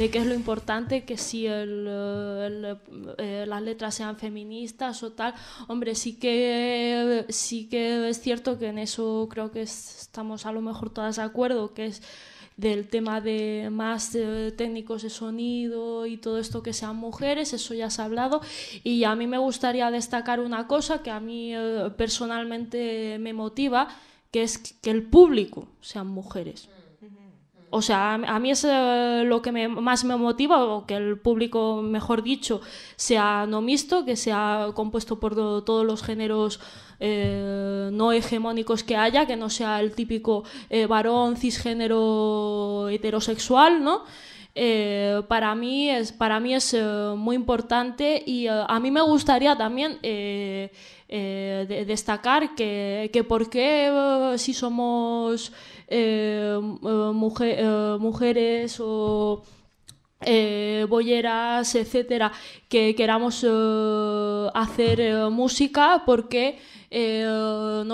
de que es lo importante que si el, eh, eh, las letras sean feministas o tal. Hombre, sí que, sí que es cierto que en eso creo que estamos a lo mejor todas de acuerdo, que es del tema de más eh, técnicos de sonido y todo esto que sean mujeres, eso ya se ha hablado. Y a mí me gustaría destacar una cosa que a mí personalmente me motiva, que es que el público sean mujeres. O sea, a mí es eh, lo que más me motiva, o que el público, mejor dicho, sea no mixto, que sea compuesto por todos los géneros eh, no hegemónicos que haya, que no sea el típico eh, varón cisgénero heterosexual, ¿no? Eh, para mí es, para mí es eh, muy importante y eh, a mí me gustaría también destacar que, porque si somos mujeres o... bolleras, etcétera, que queramos hacer música, porque eh, eh,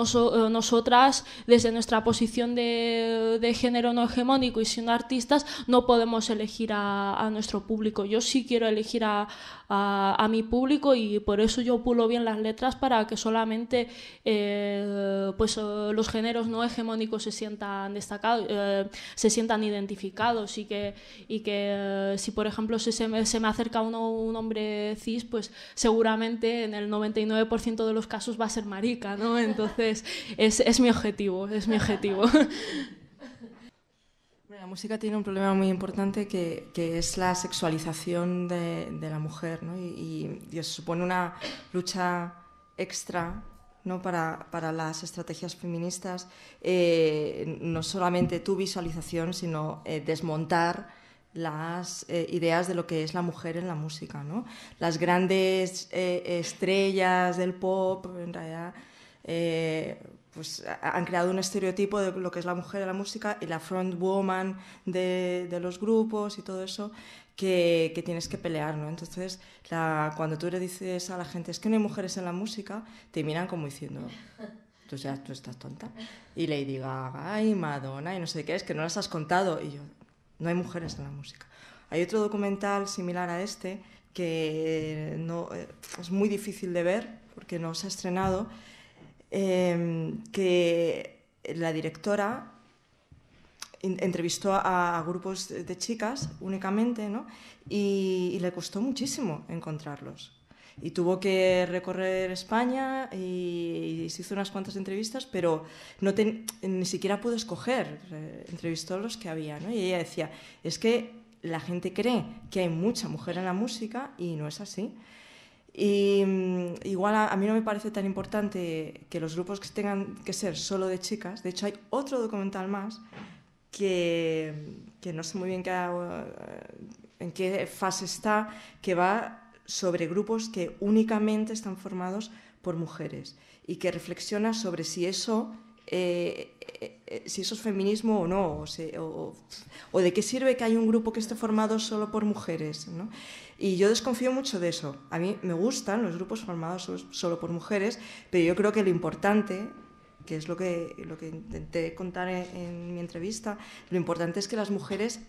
nosotras desde nuestra posición de, género no hegemónico y siendo artistas no podemos elegir a, nuestro público. Yo sí quiero elegir a, mi público y por eso yo pulo bien las letras para que solamente eh, pues, los géneros no hegemónicos se sientan destacados, se sientan identificados y que, y que si por ejemplo se, me, acerca uno, un hombre cis, pues seguramente en el 99% de los casos va a ser marido entonces, es, mi objetivo, es mi objetivo. La música tiene un problema muy importante que, es la sexualización de, la mujer, Y, y, supone una lucha extra para, las estrategias feministas, eh, no solamente tu visualización, sino eh, desmontar las eh, ideas de lo que es la mujer en la música. ¿no? Las grandes eh, estrellas del pop, en realidad, eh, pues, han creado un estereotipo de lo que es la mujer en la música y la front woman de, los grupos y todo eso. Que, tienes que pelear, ¿no? Entonces, cuando tú le dices a la gente, es que no hay mujeres en la música, te miran como diciendo, tú, estás tonta. Y Lady Gaga, ay Madonna, y no sé qué, es que no las has contado. Y yo, no hay mujeres en la música. Hay otro documental similar a este que no, eh, es muy difícil de ver porque no se ha estrenado, em, que la directora entrevistó a, grupos de chicas únicamente ¿no? y le costó muchísimo encontrarlos y tuvo que recorrer España y, se hizo unas cuantas entrevistas, pero no ni siquiera pudo escoger, eh, entrevistó a los que había, ¿no? Y ella decía, es que la gente cree que hay mucha mujer en la música y no es así. Y mm, igual a, a, mí no me parece tan importante que los grupos que tengan que ser solo de chicas. De hecho, hay otro documental más que, que no sé muy bien qué, eh, en qué fase está, que va sobre grupos que únicamente están formados por mujeres y que reflexiona sobre si eso, eh, eh, si eso es feminismo o no, o, de qué sirve que hay un grupo que esté formado solo por mujeres. Y yo desconfío mucho de eso. A mí me gustan los grupos formados solo por mujeres, pero yo creo que lo importante que es lo que, lo que intenté contar en mi entrevista, lo importante es que las mujeres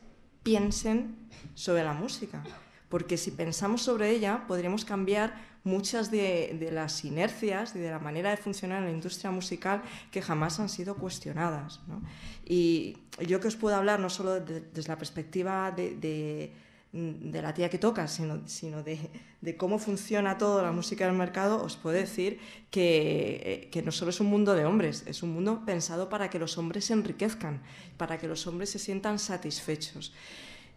piensen sobre la música porque si pensamos sobre ella podríamos cambiar muchas de, las inercias y de la manera de funcionar en la industria musical que jamás han sido cuestionadas. Y yo que os puedo hablar no solo desde la perspectiva de, la tía que toca, sino, de, cómo funciona toda la música del mercado, os puedo decir que, que, no solo es un mundo de hombres, es un mundo pensado para que los hombres se enriquezcan, para que los hombres se sientan satisfechos.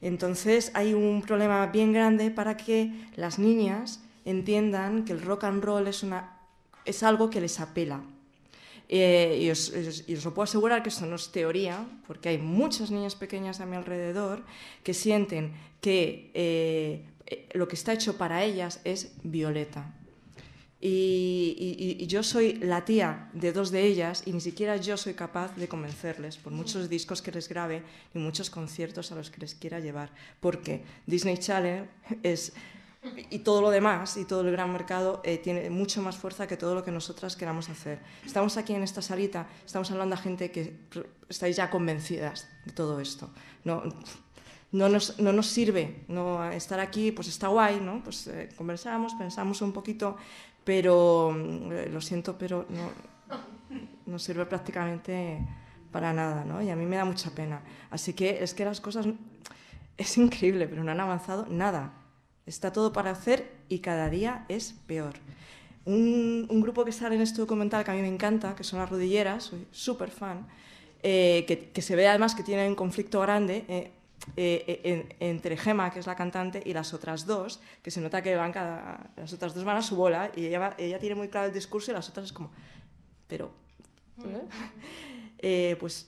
Entonces hay un problema bien grande para que las niñas entiendan que el rock and roll es, algo que les apela. Eh, y, os, lo puedo asegurar que eso no es teoría, porque hay muchas niñas pequeñas a mi alrededor que sienten que eh, eh, lo que está hecho para ellas es violeta. Y, yo soy la tía de dos de ellas y ni siquiera yo soy capaz de convencerles por muchos discos que les grabe y muchos conciertos a los que les quiera llevar. Porque Disney Channel es, y todo lo demás y todo el gran mercado eh, tiene mucho más fuerza que todo lo que nosotras queramos hacer. Estamos aquí en esta salita, estamos hablando a gente que estáis ya convencidas de todo esto. No, no nos, no nos, sirve no estar aquí, pues está guay, ¿no? Pues conversábamos eh, conversamos, pensamos un poquito, pero mm, lo siento, pero no, no sirve prácticamente para nada, ¿no? Y a mí me da mucha pena. Así que es que las cosas es increíble, pero no han avanzado nada. Está todo para hacer y cada día es peor. Un, un grupo que sale en este documental que a mí me encanta, que son las rodilleras, soy súper fan, eh, que, que, se ve además que tienen un conflicto grande. Eh, eh, eh, entre Gema, que es la cantante, y las otras dos, que se nota que van las otras dos van a su bola y ella, tiene muy claro el discurso y las otras es como, pero... Eh, pues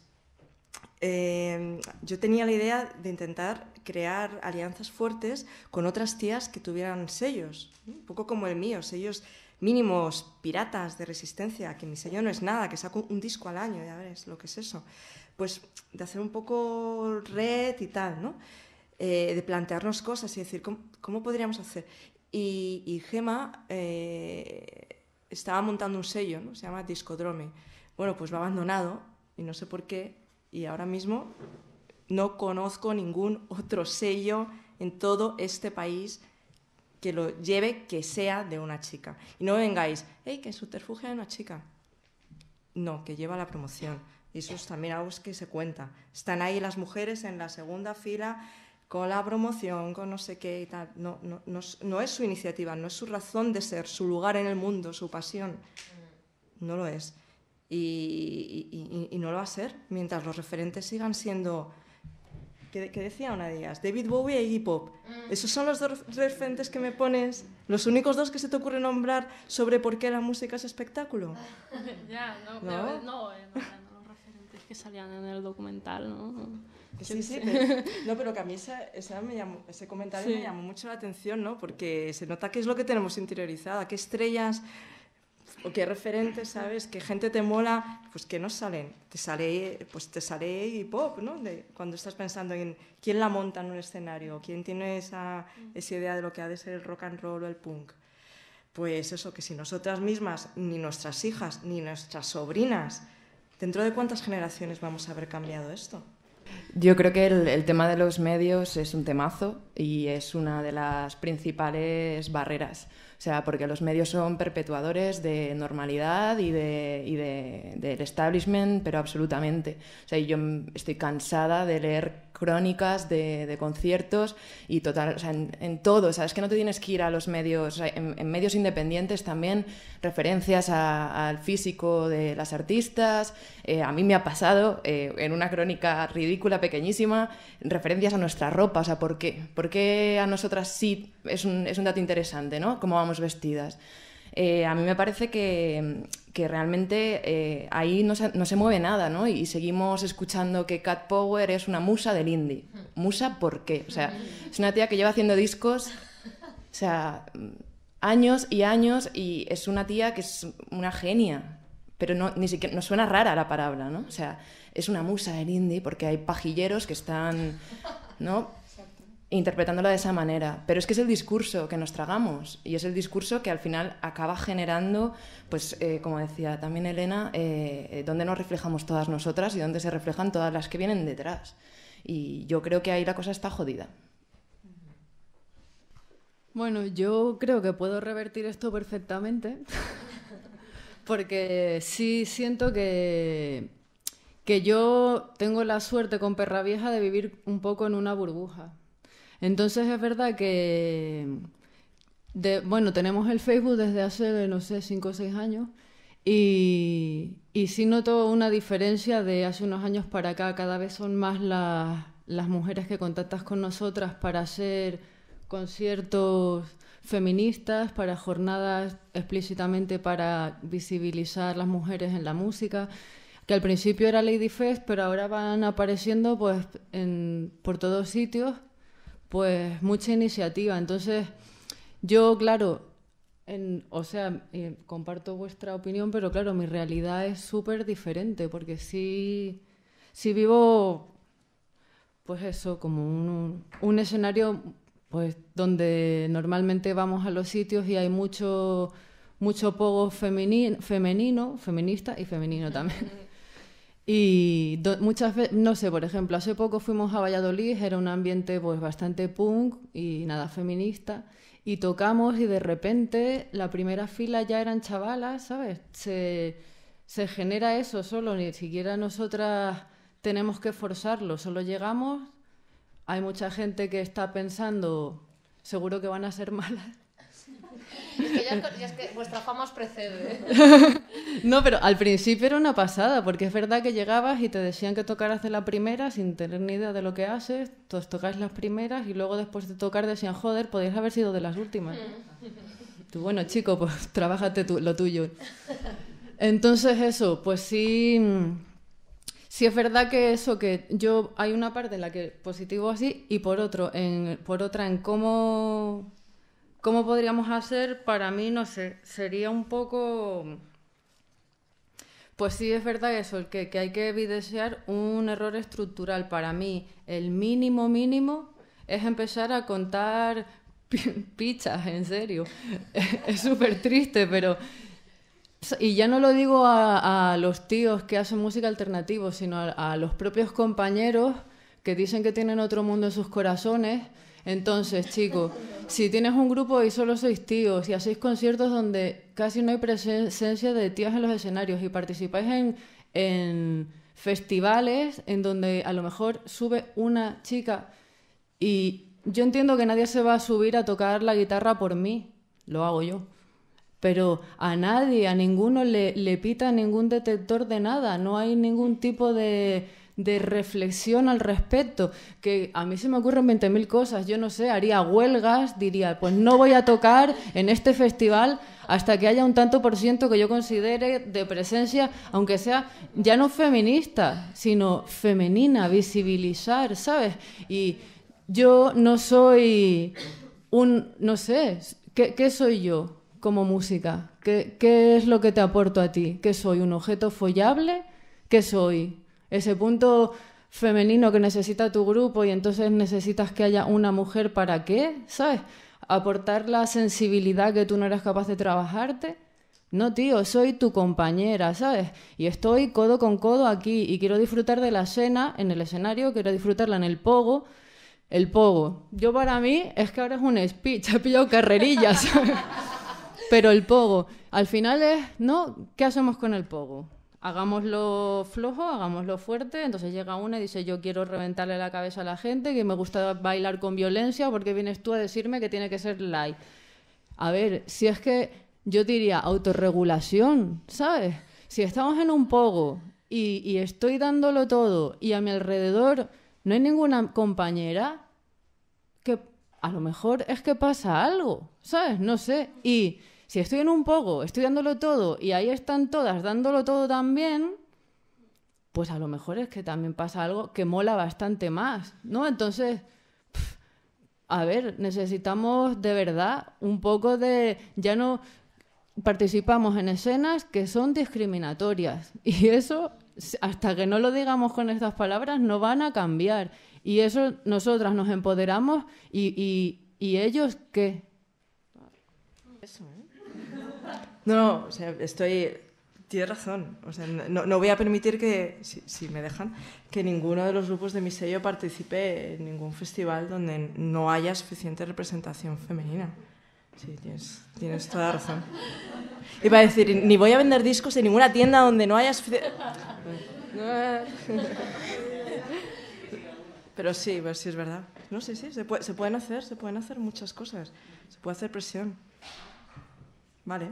yo tenía la idea de intentar crear alianzas fuertes con otras tías que tuvieran sellos, un poco como el mío, sellos mínimos piratas de resistencia, que mi sello no es nada, que saco un disco al año, ya ves lo que es eso, pues de hacer un poco red y tal, ¿no? Eh, de plantearnos cosas y decir, ¿cómo, podríamos hacer? Y, Gema eh, estaba montando un sello, ¿no? Se llama Discodrome. Bueno, pues va abandonado y no sé por qué, y ahora mismo no conozco ningún otro sello en todo este país que lo lleve que sea de una chica. Y no vengáis, hey, que subterfugia de una chica. No, que lleva la promoción. Y eso es también algo que se cuenta. Están ahí las mujeres en la segunda fila con la promoción, con no sé qué y tal. No, no, no, no es su iniciativa, no es su razón de ser, su lugar en el mundo, su pasión. No lo es. Y, y no lo va a ser mientras los referentes sigan siendo que, decía una de ellas, David Bowie e Hip Hop mm. Esos son los dos referentes que me pones, los únicos dos que se te ocurre nombrar sobre por qué la música es espectáculo. ya, no, ¿No? no, eh, no los referentes que salían en el documental, ¿no? Sí, sí, pero, no, pero que a mí esa, ese comentario me llamó mucho la atención, ¿no? Porque se nota qué es lo que tenemos interiorizado, qué estrellas o qué referentes, ¿sabes? ¿Qué gente te mola? Pues que no salen. Te sale, pues te sale hip hop, ¿no? cuando estás pensando en quién la monta en un escenario, quién tiene esa, mm. esa idea de lo que ha de ser el rock and roll o el punk. Pues eso, que si nosotras mismas, ni nuestras hijas, ni nuestras sobrinas, ¿dentro de cuántas generaciones vamos a haber cambiado esto? Yo creo que el, el, tema de los medios es un temazo y es una de las principales barreras sea, porque los medios son perpetuadores de normalidad y, de, y de, del establishment, pero absolutamente. O sea, yo estoy cansada de leer crónicas de, de conciertos y total, o sea, en, todo, o sea, es que no te tienes que ir a los medios, o sea, en, medios independientes también referencias al físico de las artistas, eh, a mí me ha pasado eh, en una crónica ridícula, pequeñísima, referencias a nuestra ropa, o sea, ¿por qué? ¿Por qué a nosotras sí es un, dato interesante, ¿no? Cómo vamos vestidas. Eh, a mí me parece que, realmente eh, ahí no se, mueve nada, ¿no? Y seguimos escuchando que Cat Power es una musa del indie. ¿Musa por qué? O sea, es una tía que lleva haciendo discos, o sea, años y años y es una tía que es una genia. Pero no, ni siquiera, no suena rara la palabra, ¿no? O sea, es una musa del indie porque hay pajilleros que están, ¿no? interpretándola de esa manera. Pero es que es el discurso que nos tragamos y es el discurso que al final acaba generando, pues eh, como decía también Elena, eh, eh, donde nos reflejamos todas nosotras y donde se reflejan todas las que vienen detrás. Y yo creo que ahí la cosa está jodida. Bueno, yo creo que puedo revertir esto perfectamente, porque sí siento que, que yo tengo la suerte con Perra Vieja de vivir un poco en una burbuja entonces es verdad que, bueno, tenemos el Facebook desde hace, no sé, 5 o 6 años y, sí noto una diferencia de hace unos años para acá. Cada vez son más las, mujeres que contactas con nosotras para hacer conciertos feministas, para jornadas explícitamente para visibilizar las mujeres en la música, que al principio era Lady Fest, pero ahora van apareciendo pues por todos sitios pues mucha iniciativa. Entonces, yo, claro, en, o sea, eh, comparto vuestra opinión, pero claro, mi realidad es súper diferente, porque sí, sí, vivo, pues eso, como un, un escenario pues donde normalmente vamos a los sitios y hay mucho mucho poco femenino, femenino feminista y femenino también. Y muchas veces, no sé, por ejemplo, hace poco fuimos a Valladolid, era un ambiente pues bastante punk y nada feminista, y tocamos y de repente la primera fila ya eran chavalas, ¿sabes? Se, se genera eso solo, ni siquiera nosotras tenemos que forzarlo, solo llegamos, hay mucha gente que está pensando, seguro que van a ser malas, y es que vuestra fama os precede. no, pero al principio era una pasada, porque es verdad que llegabas y te decían que tocaras de la primera sin tener ni idea de lo que haces, todos pues tocáis las primeras y luego después de tocar decían, joder, podías haber sido de las últimas. Mm. Tú, bueno, chico, pues trabájate lo tuyo. Entonces eso, pues sí... Mm, sí es verdad que eso, que yo hay una parte en la que positivo así y por otro, en, por otra en cómo ¿Cómo podríamos hacer? Para mí, no sé, sería un poco... Pues sí, es verdad eso, que, que hay que evidenciar un error estructural. Para mí, el mínimo mínimo es empezar a contar pichas, en serio. es súper triste, pero... Y ya no lo digo a, los tíos que hacen música alternativa, sino a los propios compañeros que dicen que tienen otro mundo en sus corazones entonces, chicos, si tienes un grupo y solo sois tíos y hacéis conciertos donde casi no hay presencia de tías en los escenarios y participáis en, en festivales en donde a lo mejor sube una chica y yo entiendo que nadie se va a subir a tocar la guitarra por mí, lo hago yo. Pero a nadie, a ninguno le, le pita ningún detector de nada, no hay ningún tipo de de reflexión al respecto, que a mí se me ocurren 20.000 cosas, yo no sé, haría huelgas, diría, pues no voy a tocar en este festival hasta que haya un tanto por ciento que yo considere de presencia, aunque sea ya no feminista, sino femenina, visibilizar, ¿sabes? Y yo no soy un, no sé, ¿qué, soy yo como música? ¿Qué, ¿Qué es lo que te aporto a ti? ¿Qué soy? ¿Un objeto follable? ¿Qué soy? ese punto femenino que necesita tu grupo y entonces necesitas que haya una mujer para qué, ¿sabes? Aportar la sensibilidad que tú no eras capaz de trabajarte. No, tío, soy tu compañera, ¿sabes? Y estoy codo con codo aquí y quiero disfrutar de la cena en el escenario, quiero disfrutarla en el pogo. El pogo. Yo para mí es que ahora es un speech, he pillado carrerillas. Pero el pogo, al final es, ¿no? ¿Qué hacemos con el pogo? hagámoslo flojo, hagámoslo fuerte. Entonces llega una y dice, yo quiero reventarle la cabeza a la gente, que me gusta bailar con violencia, porque vienes tú a decirme que tiene que ser light. A ver, si es que yo diría autorregulación, ¿sabes? Si estamos en un pogo y, y estoy dándolo todo y a mi alrededor no hay ninguna compañera, que a lo mejor es que pasa algo, ¿sabes? No sé. Y si estoy en un poco, estudiándolo todo y ahí están todas dándolo todo también, pues a lo mejor es que también pasa algo que mola bastante más, ¿no? Entonces, a ver, necesitamos de verdad un poco de, ya no participamos en escenas que son discriminatorias y eso hasta que no lo digamos con estas palabras, no van a cambiar. Y eso nosotras nos empoderamos y, ellos qué. ¿eh? No, no, o sea, estoy... Tienes razón. O sea, no, voy a permitir que, si, me dejan, que ninguno de los grupos de mi sello participe en ningún festival donde no haya suficiente representación femenina. Sí, tienes, tienes toda razón. Y a decir, ni voy a vender discos en ninguna tienda donde no haya suficiente... Pero sí, pues sí es verdad. No, sí, sí, se pueden hacer, se pueden hacer muchas cosas. Se puede hacer presión. Vale.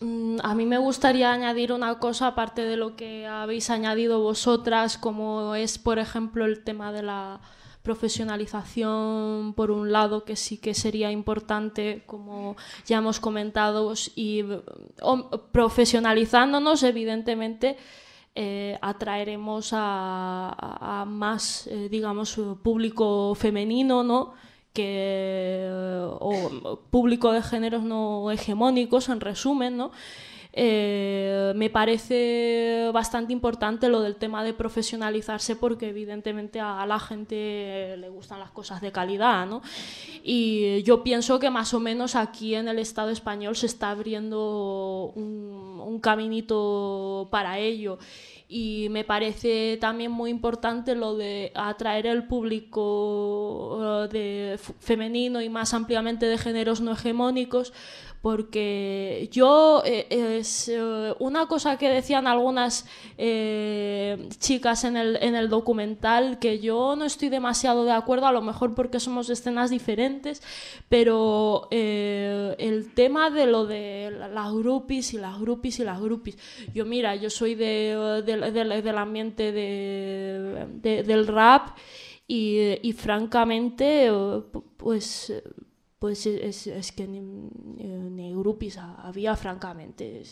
Mm, a mí me gustaría añadir una cosa aparte de lo que habéis añadido vosotras, como es, por ejemplo, el tema de la profesionalización, por un lado, que sí que sería importante, como ya hemos comentado, y profesionalizándonos, evidentemente, eh, atraeremos a, más, eh, digamos, público femenino, ¿no? que, o público de géneros no hegemónicos, en resumen, ¿no? Eh, me parece bastante importante lo del tema de profesionalizarse porque evidentemente a la gente le gustan las cosas de calidad, ¿no? Y yo pienso que más o menos aquí en el Estado español se está abriendo un, un caminito para ello. Y me parece también muy importante lo de atraer el público eh, de femenino y más ampliamente de géneros no hegemónicos, porque yo eh, es eh, una cosa que decían algunas chicas en el, en el documental que yo no estoy demasiado de acuerdo, a lo mejor porque somos escenas diferentes, pero el tema de lo de las grupis y las grupis y las grupis yo mira, yo soy de, de del, ambiente de, del rap y, francamente, eh, pues eh, pues es, es, que grupis había, francamente.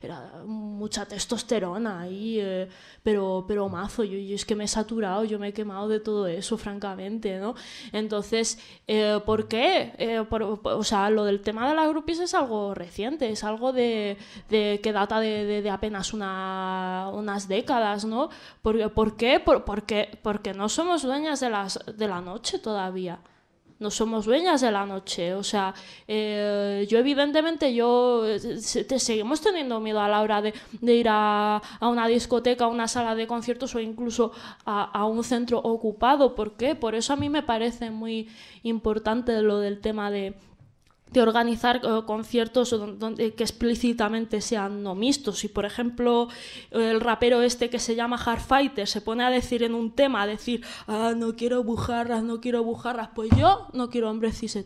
Era mucha testosterona ahí, eh, pero, pero mazo, yo, yo, es que me he saturado, yo me he quemado de todo eso, francamente, ¿no? Entonces, eh, ¿por qué? Eh, o sea, lo del tema de las grupis es algo reciente, es algo de, que data de, apenas unas décadas, ¿no? ¿Por, qué? porque, no somos dueñas de, las, de la noche todavía no somos dueñas de la noche. O sea, eh, yo evidentemente, yo eh, te, seguimos teniendo miedo a la hora de, ir a, una discoteca, a una sala de conciertos o incluso a, a, un centro ocupado. ¿Por qué? Por eso a mí me parece muy importante lo del tema de, de organizar eh, conciertos donde, que explícitamente sean no mixtos. Si, por ejemplo, el rapero este que se llama Hardfighter se pone a decir en un tema, a decir, ah, no quiero bujarras, no quiero bujarras, pues yo no quiero hombre cis